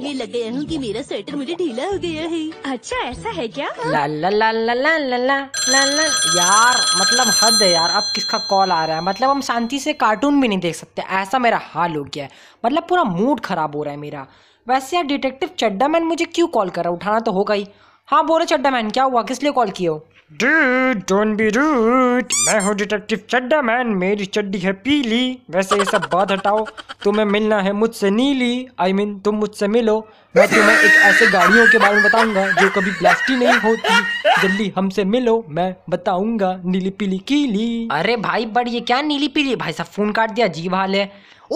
ये लग गया हूँ कि मेरा स्वेटर मुझे ढीला हो गया है अच्छा ऐसा है क्या ला ला ला ला ला ला ला ला यार मतलब हद है यार अब किसका कॉल आ रहा है मतलब हम शांति से कार्टून भी नहीं देख सकते ऐसा मेरा हाल हो गया है मतलब पूरा मूड खराब हो रहा है मेरा वैसे यार डिटेक्टिव चड्डा मैन मुझे क्यों कॉल कर रहा है उठाना तो होगा ही हाँ बोलो चड्डा मैन क्या हुआ किस लिए कॉल किया हो डूड डोंट बी रूड मैं हूँ डिटेक्टिव चड्डा मैन मेरी चड्डी है पीली वैसे ये सब बात हटाओ तुम्हें मिलना है मुझसे नीली आई I मीन mean, तुम मुझसे मिलो मैं तुम्हें एक ऐसे गाड़ियों के बारे में बताऊंगा जो कभी ब्लास्टी नहीं होती जल्दी हमसे मिलो मैं बताऊंगा नीली पीली कीली अरे भाई बट ये क्या नीली पीली भाई साहब फोन काट दिया जी हाल है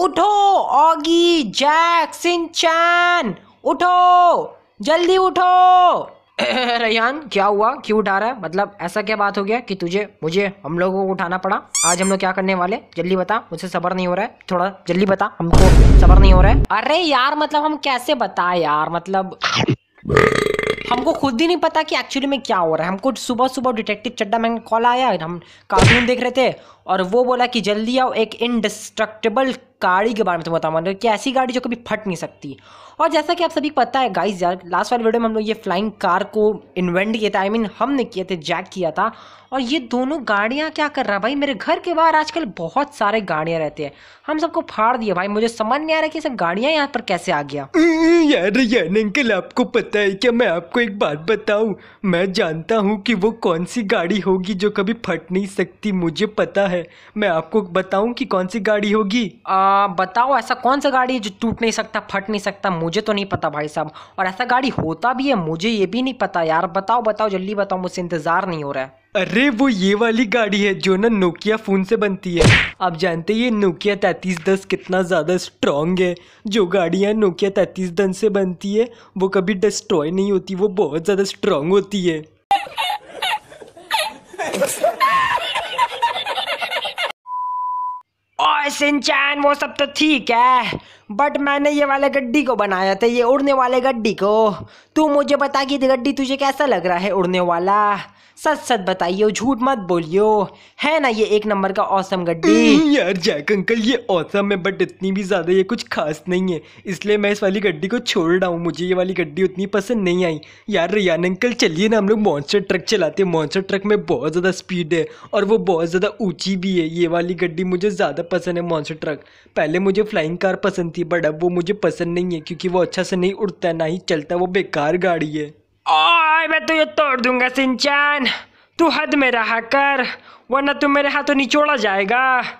उठो ऑगी जैक चैन उठो जल्दी उठो रैयान क्या हुआ क्यों उठा रहा है मतलब ऐसा क्या बात हो गया कि तुझे मुझे हम लोगों को उठाना पड़ा आज हम लोग क्या करने वाले जल्दी बता मुझसे सबर नहीं हो रहा है थोड़ा जल्दी बता हमको सबर नहीं हो रहा है अरे यार मतलब हम कैसे बता यार मतलब हमको खुद ही नहीं पता कि एक्चुअली में क्या हो रहा है हमको सुबह सुबह डिटेक्टिव चड्डा मैंने कॉल आया हम कार्टून देख रहे थे और वो बोला कि जल्दी आओ एक इनडिस्ट्रक्टेबल गाड़ी के बारे में तुम्हें बताऊँ मतलब कि ऐसी गाड़ी जो कभी फट नहीं सकती और जैसा कि आप सभी को पता है गाइस यार लास्ट वाले वीडियो में हम लोग ये फ्लाइंग कार को इन्वेंट किया था आई I मीन mean, हमने किए थे जैक किया था और ये दोनों गाड़ियाँ क्या कर रहा भाई मेरे घर के बाहर आजकल बहुत सारे गाड़ियाँ रहते हैं हम सबको फाड़ दिया भाई मुझे समझ नहीं आ रहा कि सब गाड़ियाँ यहाँ पर कैसे आ गया हम्म, हम्म, यार यार अंकल आपको पता है क्या मैं आपको एक बात बताऊँ मैं जानता हूँ कि वो कौन सी गाड़ी होगी जो कभी फट नहीं सकती मुझे पता है मैं आपको बताऊँ कि कौन सी गाड़ी होगी आ आ, हाँ, बताओ ऐसा कौन सा गाड़ी है जो टूट नहीं सकता फट नहीं सकता मुझे तो नहीं पता भाई साहब और ऐसा गाड़ी होता भी है मुझे ये भी नहीं पता यार बताओ बताओ जल्दी बताओ मुझसे इंतज़ार नहीं हो रहा है अरे वो ये वाली गाड़ी है जो ना नोकिया फ़ोन से बनती है आप जानते हैं ये नोकिया तैतीस दस कितना ज़्यादा स्ट्रांग है जो गाड़ियाँ नोकिया तैतीस दस से बनती है वो कभी डिस्ट्रॉय नहीं होती वो बहुत ज़्यादा स्ट्रांग होती है सिंचैन वो सब तो ठीक है बट मैंने ये वाले गड्डी को बनाया था ये उड़ने वाले गड्डी को तू मुझे बता कि गड्डी तुझे कैसा लग रहा है उड़ने वाला सच सच बताइयो झूठ मत बोलियो है ना ये एक नंबर का औसम गड्डी हम्म, यार जैक अंकल ये औसम है बट इतनी भी ज़्यादा ये कुछ खास नहीं है इसलिए मैं इस वाली गड्डी को छोड़ रहा हूँ मुझे ये वाली गड्डी उतनी पसंद नहीं आई यार रियान अंकल चलिए ना हम लोग मॉन्स्टर ट्रक चलाते हैं मॉन्स्टर ट्रक में बहुत ज़्यादा स्पीड है और वो बहुत ज़्यादा ऊँची भी है ये वाली गड्डी मुझे ज़्यादा पसंद है मॉन्स्टर ट्रक पहले मुझे फ्लाइंग कार पसंद थी बट अब वो मुझे पसंद नहीं है क्योंकि वो अच्छा से नहीं उड़ता ना ही चलता वो बेकार गाड़ी है ओए मैं तुझे तो तोड़ दूंगा सिंचान तू हद में रहा कर वरना तुम मेरे हाथों निचोड़ा जाएगा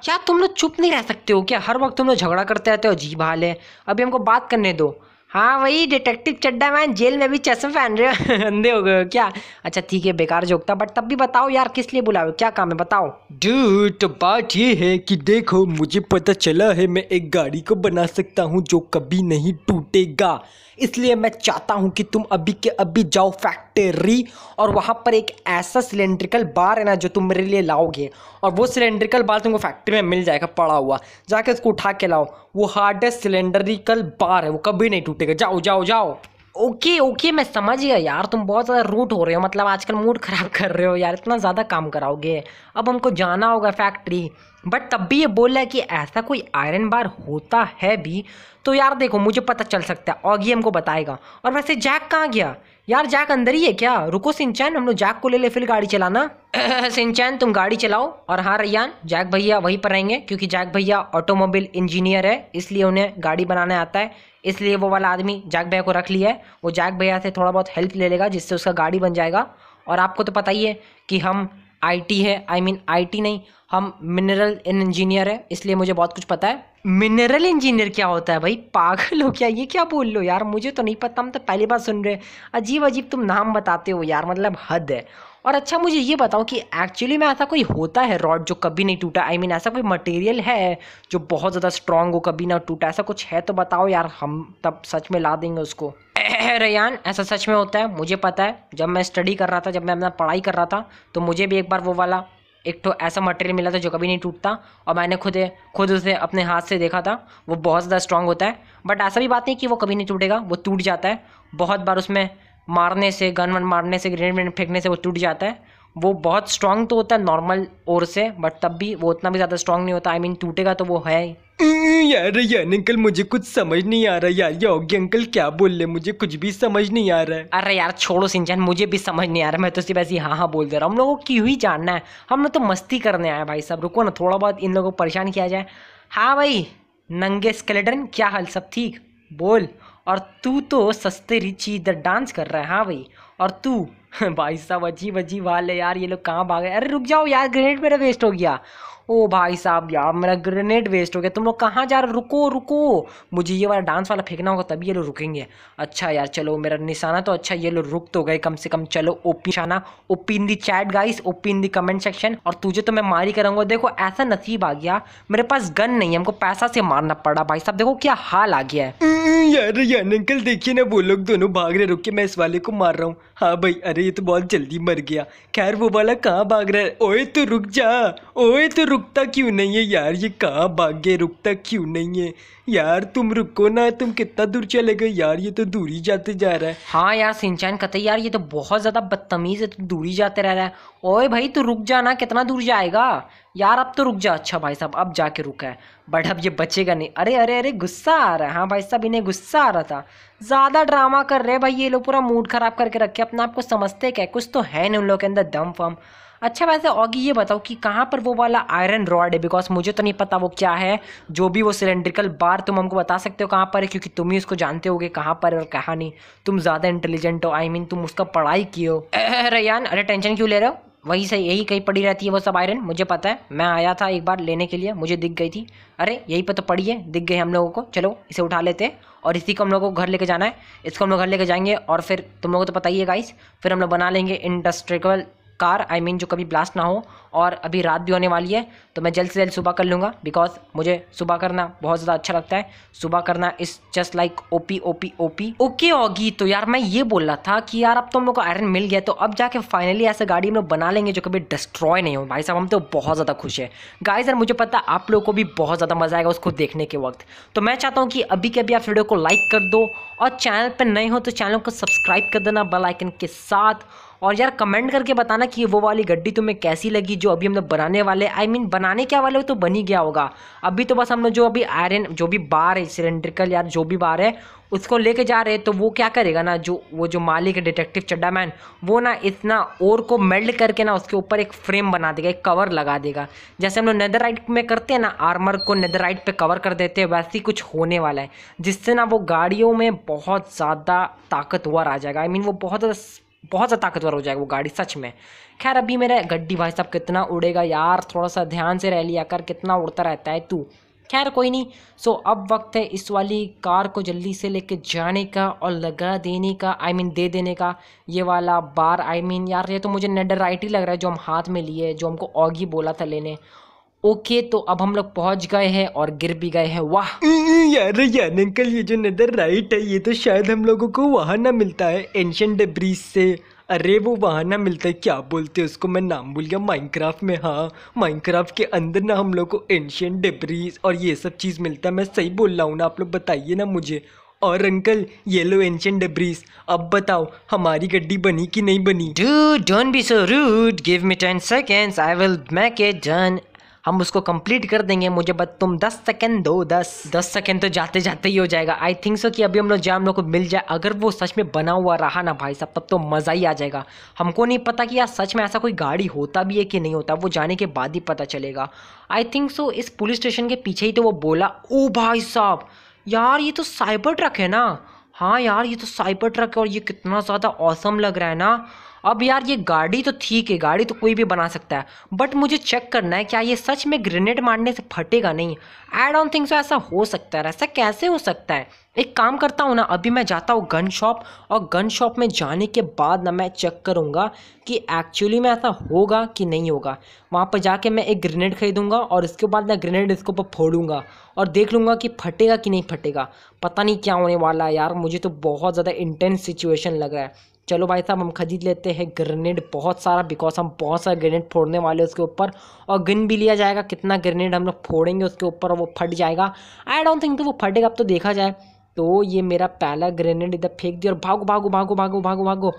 यार तुम लोग चुप नहीं रह सकते हो क्या हर वक्त तुम लोग झगड़ा करते रहते हो अजीब हाल है अभी हमको बात करने दो हाँ वही डिटेक्टिव चड्डा मैन जेल में भी चश्मे पहन रहे हो अंधे हो गए क्या अच्छा ठीक है बेकार जोक था बट तब भी बताओ यार किस लिए बुलाओ क्या काम है बताओ डूट तो बात ये है कि देखो मुझे पता चला है मैं एक गाड़ी को बना सकता हूँ जो कभी नहीं टूटेगा इसलिए मैं चाहता हूँ कि तुम अभी के अभी जाओ फैक्ट्री और वहाँ पर एक ऐसा सिलेंड्रिकल बार है ना जो तुम मेरे लिए लाओगे और वो सिलेंड्रिकल बार तुमको फैक्ट्री में मिल जाएगा पड़ा हुआ जाके उसको उठा के लाओ वो हार्डेस्ट सिलेंड्रिकल बार है वो कभी नहीं टूटेगा जाओ जाओ जाओ ओके ओके मैं समझ गया यार तुम बहुत ज़्यादा रूट हो रहे हो मतलब आजकल मूड ख़राब कर रहे हो यार इतना ज़्यादा काम कराओगे अब हमको जाना होगा फैक्ट्री बट तब भी ये बोल रहा है कि ऐसा कोई आयरन बार होता है भी तो यार देखो मुझे पता चल सकता है ऑगी हमको बताएगा और वैसे जैक कहाँ गया यार जैक अंदर ही है क्या रुको सिंचैन हम लोग जैक को ले ले फिर गाड़ी चलाना सिंचैन तुम गाड़ी चलाओ और हाँ रैयान जैक भैया वहीं पर रहेंगे क्योंकि जैक भैया ऑटोमोबाइल इंजीनियर है इसलिए उन्हें गाड़ी बनाने आता है इसलिए वो वाला आदमी जैक भैया को रख लिया है वो जैक भैया से थोड़ा बहुत हेल्प ले लेगा जिससे उसका गाड़ी बन जाएगा और आपको तो पता ही है कि हम आईटी है आई मीन आईटी नहीं हम मिनरल इंजीनियर है इसलिए मुझे बहुत कुछ पता है मिनरल इंजीनियर क्या होता है भाई पागल हो क्या ये क्या बोल लो यार मुझे तो नहीं पता हम तो पहली बार सुन रहे अजीब अजीब तुम नाम बताते हो यार मतलब हद है और अच्छा मुझे ये बताओ कि एक्चुअली में ऐसा कोई होता है रॉड जो कभी नहीं टूटा आई I मीन mean, ऐसा कोई मटेरियल है जो बहुत ज़्यादा स्ट्रांग हो कभी ना टूटा ऐसा कुछ है तो बताओ यार हम तब सच में ला देंगे उसको रेयान ऐसा सच में होता है मुझे पता है जब मैं स्टडी कर रहा था जब मैं अपना पढ़ाई कर रहा था तो मुझे भी एक बार वो वाला एक तो ऐसा मटेरियल मिला था जो कभी नहीं टूटता और मैंने खुद खुद उसे अपने हाथ से देखा था वो बहुत ज़्यादा स्ट्रांग होता है बट ऐसा भी बात नहीं कि वो कभी नहीं टूटेगा वो टूट जाता है बहुत बार उसमें मारने से गन वन मारने से ग्रेनेड वेनेड फेंकने से वो टूट जाता है वो बहुत स्ट्रांग तो होता है नॉर्मल और से बट तब भी वो उतना भी ज़्यादा स्ट्रांग नहीं होता आई I मीन mean, टूटेगा तो वो है यार यार अंकल मुझे कुछ समझ नहीं आ रहा यार योगी अंकल क्या बोल रहे मुझे कुछ भी समझ नहीं आ रहा है अरे यार छोड़ो सिंचन मुझे भी समझ नहीं आ रहा मैं तो सिर्फ ऐसी हाँ हाँ बोल दे रहा हूँ हम लोगों को क्यों ही जानना है हम लोग तो मस्ती करने आए भाई साहब रुको ना थोड़ा बहुत इन लोगों को परेशान किया जाए हाँ भाई नंगे स्केलेटन क्या हाल सब ठीक बोल और तू तो सस्ते रिची इधर डांस कर रहा है हाँ भाई और तू भाई साहब अजीब अजीब हाल है यार ये लोग कहाँ भाग गए अरे रुक जाओ यार ग्रेनेड मेरा वेस्ट हो गया ओ भाई साहब यार मेरा ग्रेनेड वेस्ट हो गया तुम लोग कहाँ जा रहे रुको रुको मुझे ये वाला डांस वाला फेंकना होगा तभी ये लोग रुकेंगे अच्छा यार चलो मेरा निशाना तो अच्छा ये लोग रुक तो गए कम से कम चलो ओपी निशाना OP in the chat guys OP in the comment section और तुझे तो मैं मारी करूँगा देखो ऐसा नसीब आ गया मेरे पास गन नहीं है हमको पैसा से मारना पड़ा भाई साहब देखो क्या हाल आ गया है हम्म, यार यार अंकल देखिए ना वो लोग दोनों भाग रहे रुक के मैं इस वाले को मार रहा हूँ हाँ भाई अरे ये तो बहुत जल्दी मर गया खैर वो वाला कहाँ भाग रहा है ओए तो रुक जा ओए तो रुकता क्यों नहीं है यार ये कहाँ भाग गए रुकता क्यों नहीं है यार तुम रुको ना तुम कितना दूर चले गए यार ये तो दूरी जाते जा रहा है हाँ यार सिंचन कहते यार ये तो बहुत ज़्यादा बदतमीज़ है तू तो दूरी जाते रह रहा है ओए भाई तू तो रुक जा ना कितना दूर जाएगा यार अब तो रुक जा अच्छा भाई साहब अब जाके रुका है बट अब ये बचेगा नहीं अरे अरे अरे गुस्सा आ रहा है हाँ भाई साहब इन्हें गुस्सा आ रहा था ज़्यादा ड्रामा कर रहे हैं भाई ये लोग पूरा मूड ख़राब करके रखे अपने आप को समझते क्या कुछ तो है ना उन लोगों के अंदर दम फम अच्छा वैसे ऑगी ये बताओ कि कहाँ पर वो वाला आयरन रॉड है बिकॉज मुझे तो नहीं पता वो क्या है जो भी वो सिलेंड्रिकल बार तुम हमको बता सकते हो कहाँ पर है क्योंकि तुम ही उसको जानते होगे कहाँ पर और कहाँ नहीं तुम ज़्यादा इंटेलिजेंट हो आई I मीन mean, तुम उसका पढ़ाई की हो रैयान अरे टेंशन क्यों ले रहे हो वहीं से यही कहीं पड़ी रहती है वो सब आयरन मुझे पता है मैं आया था एक बार लेने के लिए मुझे दिख गई थी अरे यहीं पर तो पड़ी है दिख गई हम लोगों को चलो इसे उठा लेते हैं और इसी को हम लोगों को घर लेके जाना है इसको हम लोग घर लेके जाएंगे और फिर तुम लोगों को तो पता ही है गाइस फिर हम लोग बना लेंगे industrial car I I mean mean जो कभी ब्लास्ट ना हो और अभी रात भी होने वाली है तो मैं जल्द से जल्द सुबह कर लूँगा बिकॉज मुझे सुबह करना बहुत ज़्यादा अच्छा लगता है सुबह करना इस just like O P O P O P okay ओगी तो यार मैं ये बोल रहा था कि यार अब तो हम लोग को आयरन मिल गया तो अब जाके फाइनली ऐसा गाड़ी हम लोग बना लेंगे जो कभी डिस्ट्रॉय नहीं हो भाई साहब हम तो बहुत ज़्यादा खुश है गाय सर मुझे पता आप लोगों को भी बहुत ज़्यादा मज़ा आएगा उसको देखने के वक्त तो मैं चाहता हूँ कि अभी के अभी आप वीडियो को लाइक कर दो और चैनल पर नए हो तो चैनल को सब्सक्राइब कर देना बेलाइकन के साथ और यार कमेंट करके बताना कि वो वाली गड्डी तुम्हें कैसी लगी जो अभी हम लोग बनाने वाले आई I मीन mean, बनाने क्या वाले हो तो बन ही गया होगा अभी तो बस हम लोग जो अभी आयरन जो भी बार है सिलेंड्रिकल यार जो भी बार है उसको लेके जा रहे तो वो क्या करेगा ना जो वो जो मालिक है डिटेक्टिव चड्डा मैन वो ना इतना और को मेल्ड करके ना उसके ऊपर एक फ्रेम बना देगा एक कवर लगा देगा जैसे हम लोग राइट में करते हैं ना आर्मर को राइट पर कवर कर देते हैं वैसे ही कुछ होने वाला है जिससे ना वो गाड़ियों में बहुत ज़्यादा ताकतवर आ जाएगा आई I मीन mean, वो बहुत ज़्यादा बहुत ज़्यादा ताकतवर हो जाएगा वो गाड़ी सच में खैर अभी मेरा गड्डी भाई साहब कितना उड़ेगा यार थोड़ा सा ध्यान से रह लिया कर कितना उड़ता रहता है तू खैर कोई नहीं सो अब वक्त है इस वाली कार को जल्दी से लेके जाने का और लगा देने का आई I मीन mean, दे देने का ये वाला बार आई I मीन mean, यार ये तो मुझे नेडर राइट ही लग रहा है जो हम हाथ में लिए जो हमको ऑगी बोला था लेने ओके तो अब हम लोग पहुंच गए हैं और गिर भी गए हैं वाह हम्म, यार यार अंकल ये जो नदर राइट है ये तो शायद हम लोगों को वहाँ ना मिलता है एंशंट ब्रीज से अरे वो वहाँ ना मिलता है क्या बोलते हैं उसको मैं नाम भूल गया माइनक्राफ्ट में हाँ माइनक्राफ्ट के अंदर ना हम लोग को एंशियन डिब्रीज और ये सब चीज़ मिलता है मैं सही बोल रहा हूँ ना आप लोग बताइए ना मुझे और अंकल ये लो एंशियन डिब्रीज अब बताओ हमारी गड्डी बनी कि नहीं बनी do don't be so rude give me ten seconds I will make it done हम उसको कंप्लीट कर देंगे मुझे बस तुम दस सेकेंड दो दस दस सेकेंड तो जाते जाते ही हो जाएगा आई थिंक सो कि अभी हम लोग हम लोग को मिल जाए अगर वो सच में बना हुआ रहा ना भाई साहब तब तो मज़ा ही आ जाएगा हमको नहीं पता कि यार सच में ऐसा कोई गाड़ी होता भी है कि नहीं होता वो जाने के बाद ही पता चलेगा आई थिंक सो इस पुलिस स्टेशन के पीछे ही तो वो बोला ओ भाई साहब यार ये तो साइबर ट्रक है ना हाँ यार ये तो साइबर ट्रक है और ये कितना ज़्यादा औसम लग रहा है ना अब यार ये गाड़ी तो ठीक है गाड़ी तो कोई भी बना सकता है बट मुझे चेक करना है क्या ये सच में ग्रेनेड मारने से फटेगा नहीं आई डोंट थिंक सो ऐसा हो सकता है ऐसा कैसे हो सकता है एक काम करता हूँ ना अभी मैं जाता हूँ गन शॉप और गन शॉप में जाने के बाद ना मैं चेक करूँगा कि एक्चुअली में ऐसा होगा कि नहीं होगा वहाँ पर जाके मैं एक ग्रेनेड खरीदूँगा और इसके बाद मैं ग्रेनेड इसके ऊपर फोड़ूँगा और देख लूँगा कि फटेगा कि नहीं फटेगा पता नहीं क्या होने वाला है यार मुझे तो बहुत ज़्यादा इंटेंस सिचुएशन लग रहा है चलो भाई साहब हम खरीद लेते हैं ग्रेनेड बहुत सारा बिकॉज हम बहुत सारा ग्रेनेड फोड़ने वाले उसके ऊपर और गिन भी लिया जाएगा कितना ग्रेनेड हम लोग फोड़ेंगे उसके ऊपर और वो फट जाएगा आई डोंट थिंक तो वो फटेगा अब तो देखा जाए तो ये मेरा पहला ग्रेनेड इधर फेंक दिया और भागो भागो भागो भागो भागो भागो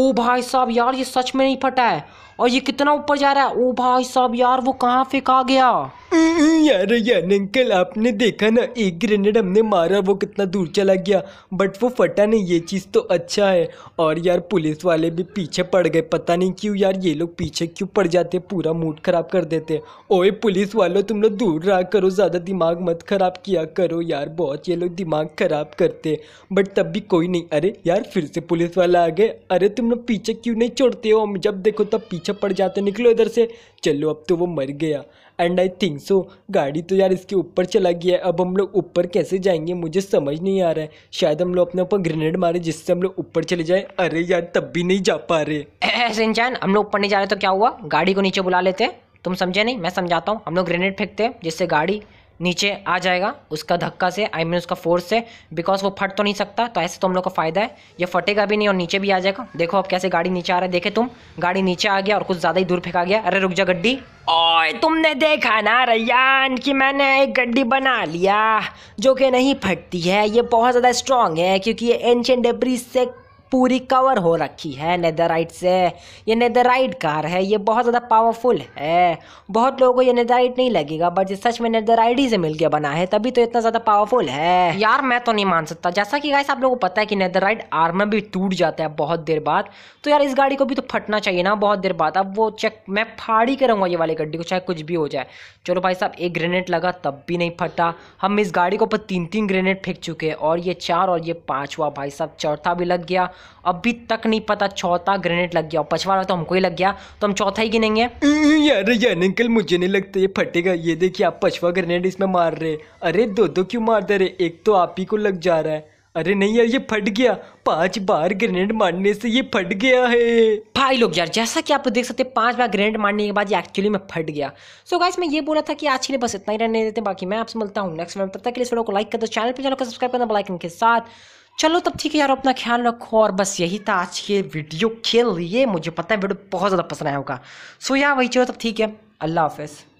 ओ भाई साहब यार ये सच में नहीं फटा है और ये कितना ऊपर जा रहा है ओ भाई साहब यार वो कहाँ फेंका गया हम्म, यार यार अंकल आपने देखा ना एक ग्रेनेड हमने मारा वो कितना दूर चला गया बट वो फटा नहीं ये चीज़ तो अच्छा है और यार पुलिस वाले भी पीछे पड़ गए पता नहीं क्यों यार ये लोग पीछे क्यों पड़ जाते पूरा मूड ख़राब कर देते ओए पुलिस वालों तुम लोग दूर रहा करो ज़्यादा दिमाग मत ख़राब किया करो यार बहुत ये लोग दिमाग ख़राब करते बट तब भी कोई नहीं अरे यार फिर से पुलिस वाला आ गए अरे तुम लोग पीछे क्यों नहीं छोड़ते हो हम जब देखो तब पीछे पड़ जाते निकलो इधर से चलो अब तो वो मर गया एंड आई थिंक सो गाड़ी तो यार इसके ऊपर चला गया है अब हम लोग ऊपर कैसे जाएंगे मुझे समझ नहीं आ रहा है शायद हम लोग अपने ऊपर ग्रेनेड मारे जिससे हम लोग ऊपर चले जाए अरे यार तब भी नहीं जा पा रहे सिंचान हम लोग ऊपर नहीं जा रहे तो क्या हुआ गाड़ी को नीचे बुला लेते हैं तुम समझे नहीं मैं समझाता हूँ हम लोग ग्रेनेड फेंकते हैं जिससे गाड़ी नीचे आ जाएगा उसका धक्का से आई I मीन mean उसका फोर्स से बिकॉज वो फट तो नहीं सकता तो ऐसे तो हम लोग को फ़ायदा है ये फटेगा भी नहीं और नीचे भी आ जाएगा देखो अब कैसे गाड़ी नीचे आ रहा है देखे तुम गाड़ी नीचे आ गया और कुछ ज़्यादा ही दूर फेंका गया अरे रुक जा गड्डी ओए तुमने देखा ना रैयान कि मैंने एक गड्डी बना लिया जो कि नहीं फटती है ये बहुत ज़्यादा स्ट्रांग है क्योंकि ये एनशियन डेब्रीज से पूरी कवर हो रखी है नेदरराइट से ये नेदरराइट कार है ये बहुत ज़्यादा पावरफुल है बहुत लोगों को ये नेदरराइट नहीं लगेगा बट सच में नेदरराइट ही से मिल गया बना है तभी तो इतना ज़्यादा पावरफुल है यार मैं तो नहीं मान सकता जैसा कि गाइस आप लोगों को पता है कि नेदरराइट आर्मर भी टूट जाता है बहुत देर बाद तो यार इस गाड़ी को भी तो फटना चाहिए ना बहुत देर बाद अब वो चेक मैं फाड़ी के रहूँगा ये वाली गड्डी को चाहे कुछ भी हो जाए चलो भाई साहब एक ग्रेनेड लगा तब भी नहीं फटा हम इस गाड़ी के ऊपर तीन तीन ग्रेनेड फेंक चुके हैं और ये चार और ये पाँचवा भाई साहब चौथा भी लग गया अभी तक नहीं पता चौथा ग्रेनेड लग गया पछवा तो हमको ही लग गया तो हम चौथा ही गिनेंगे यार यार अंकल मुझे नहीं लगता ये फटेगा ये देखिए आप पछवा ग्रेनेड इसमें मार रहे अरे दो दो क्यों मार दे रहे एक तो आप ही को लग जा रहा है अरे नहीं यार ये फट गया पांच बार ग्रेनेड मारने से ये फट गया है भाई लोग यार जैसा कि आप देख सकते हैं पांच बार ग्रेनेड मारने के बाद ये एक्चुअली में फट गया सो so गाइस मैं ये बोला था कि आज के लिए बस इतना ही रहने देते बाकी मैं आपसे मिलता हूँ नेक्स्ट वीडियो तब तक के लिए वीडियो को लाइक कर दो चैनल पर चलो सब्सक्राइब करना बेलाइकन के साथ चलो तब ठीक है यार अपना ख्याल रखो और बस यही था आज के वीडियो के लिए मुझे पता है वीडियो बहुत ज़्यादा पसंद आया होगा सो यार वही चलो तब ठीक है अल्लाह हाफिज़